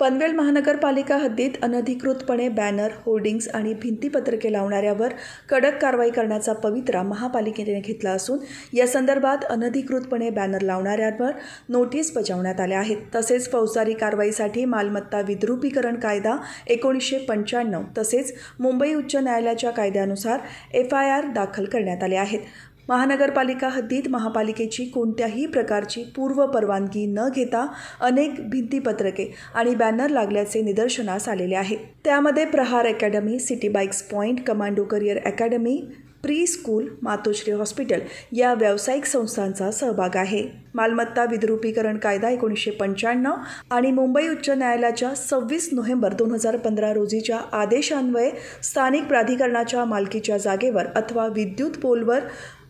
पनवेल महानगरपालिका हद्दीत अनधिकृतपणे बॅनर होर्डिंग्स आणि भिंतीपत्रके लावणाऱ्यावर कडक कारवाई करण्याचा पवित्रा महापालिकेने घेतला असून या संदर्भात अनधिकृतपणे बॅनर लावणाऱ्यांवर नोटीस बजावण्यात आल्या आहेत तसेच फौजदारी कारवाईसाठी मालमत्ता विद्रुपीकरण कायदा एकोणीसशे पंच्याण्णव तसेच मुंबई उच्च न्यायालयाच्या कायद्यानुसार एफ आय आर दाखल करण्यात आले आहेत महानगरपालिका हद्दीत महापालिकेची कोणत्याही प्रकारची पूर्व परवानगी न घेता अनेक भिंतीपत्रके आणि बॅनर लागल्याचे निदर्शनास आलेले आहे त्यामध्ये Prahar academy city bikes point commando career academy pre school Matoshri hospital या व्यावसायिक संस्थांचा सहभाग आहे मालमत्ता विद्रुपीकरण कायदा एकोणीसशे पंच्याण्णव आणि मुंबई उच्च न्यायालयाच्या सव्वीस नोव्हेंबर दोन हजार पंधरा रोजीच्या आदेशान्वये स्थानिक प्राधिकरणाच्या मालकीच्या जागेवर अथवा विद्युत पोलवर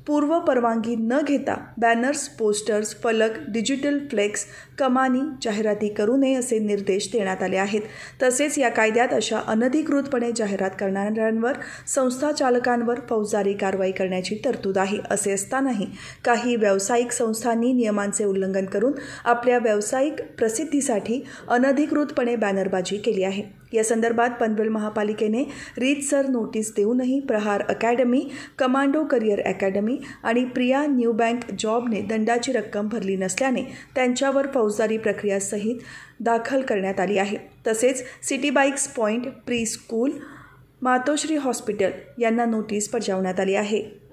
पूर्व परवानगी न घेता बॅनर्स पोस्टर्स फलक डिजिटल फ्लेक्स कमानी जाहिराती करू नये असे निर्देश देण्यात आले आहेत तसेच या कायद्यात अशा अनधिकृतपणे जाहिरात करणाऱ्यांवर संस्थाचालकांवर फौजदारी कारवाई करण्याची तरतूद आहे असे असतानाही काही व्यावसायिक संस्थांनी नियमांचे उल्लंघन करून आपल्या व्यावसायिक प्रसिद्धीसाठी अनधिकृतपणे बॅनरबाजी केली आहे या संदर्भात पनवेल महापालिकेने रीतसर नोटीस देऊनही Prahar academy commando career academy आणि प्रिया न्यू बँक जॉबने दंडाची रक्कम भरली नसल्याने त्यांच्यावर फौजदारी प्रक्रियासहित दाखल करण्यात आली आहे तसेच city bikes point pre school Matoshri hospital यांना नोटीस बजावण्यात आली आहे